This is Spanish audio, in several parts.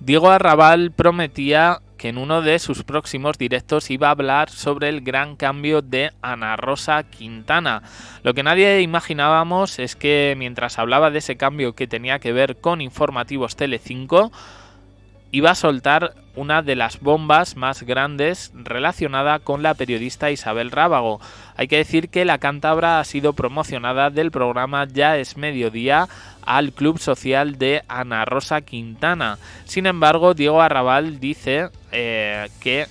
Diego Arrabal prometía que en uno de sus próximos directos iba a hablar sobre el gran cambio de Ana Rosa Quintana. Lo que nadie imaginábamos es que mientras hablaba de ese cambio que tenía que ver con informativos tele 5 iba a soltar una de las bombas más grandes relacionada con la periodista Isabel Rábago. Hay que decir que la cántabra ha sido promocionada del programa Ya es mediodía al Club Social de Ana Rosa Quintana. Sin embargo, Diego Arrabal dice eh, que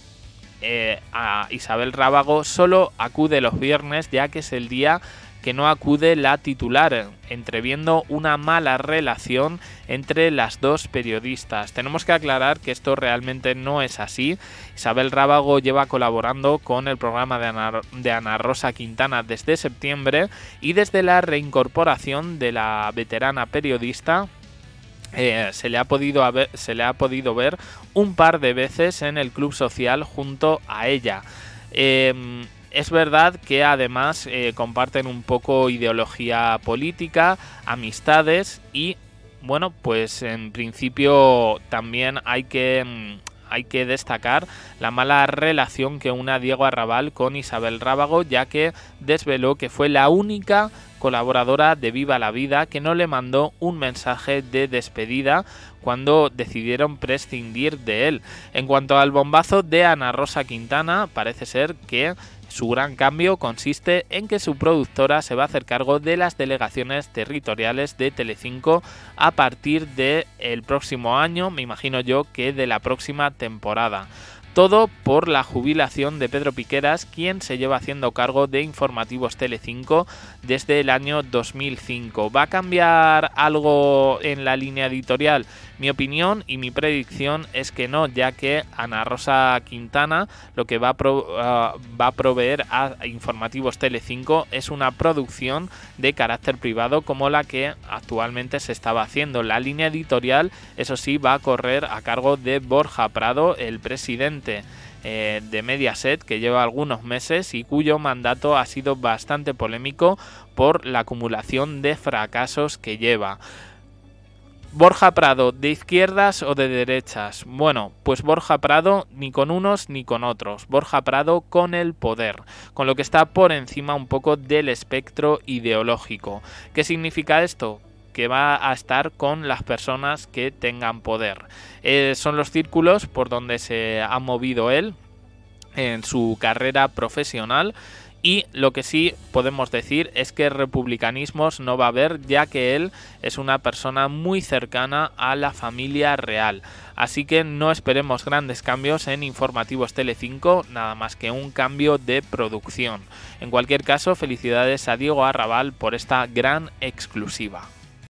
eh, a Isabel Rábago solo acude los viernes ya que es el día que no acude la titular, entreviendo una mala relación entre las dos periodistas. Tenemos que aclarar que esto realmente no es así. Isabel Rábago lleva colaborando con el programa de Ana, Rosa Quintana desde septiembre y desde la reincorporación de la veterana periodista eh, se, le ha podido se le ha podido ver un par de veces en el club social junto a ella. Em, es verdad que además eh, comparten un poco ideología política, amistades y, bueno, pues en principio también hay que, mm, hay que destacar la mala relación que una Diego Arrabal con Isabel Rábago, ya que desveló que fue la única colaboradora de Viva la Vida que no le mandó un mensaje de despedida cuando decidieron prescindir de él. En cuanto al bombazo de Ana Rosa Quintana, parece ser que su gran cambio consiste en que su productora se va a hacer cargo de las delegaciones territoriales de Telecinco a partir del el próximo año, me imagino yo que de la próxima temporada. Todo por la jubilación de Pedro Piqueras, quien se lleva haciendo cargo de informativos Tele 5 desde el año 2005. ¿Va a cambiar algo en la línea editorial? Mi opinión y mi predicción es que no, ya que Ana Rosa Quintana lo que va a, ah, va a proveer a informativos Tele 5 es una producción de carácter privado como la que actualmente se estaba haciendo. La línea editorial, eso sí, va a correr a cargo de Borja Prado, el presidente eh, de Mediaset, que lleva algunos meses y cuyo mandato ha sido bastante polémico por la acumulación de fracasos que lleva. Borja Prado, ¿de izquierdas o de derechas? Bueno, pues Borja Prado ni con unos ni con otros. Borja Prado con el poder, con lo que está por encima un poco del espectro ideológico. ¿Qué significa esto? que va a estar con las personas que tengan poder. Eh, son los círculos por donde se ha movido él en su carrera profesional. Y lo que sí podemos decir es que republicanismos no va a haber, ya que él es una persona muy cercana a la familia real. Así que no esperemos grandes cambios en Informativos Tele5, nada más que un cambio de producción. En cualquier caso, felicidades a Diego Arrabal por esta gran exclusiva.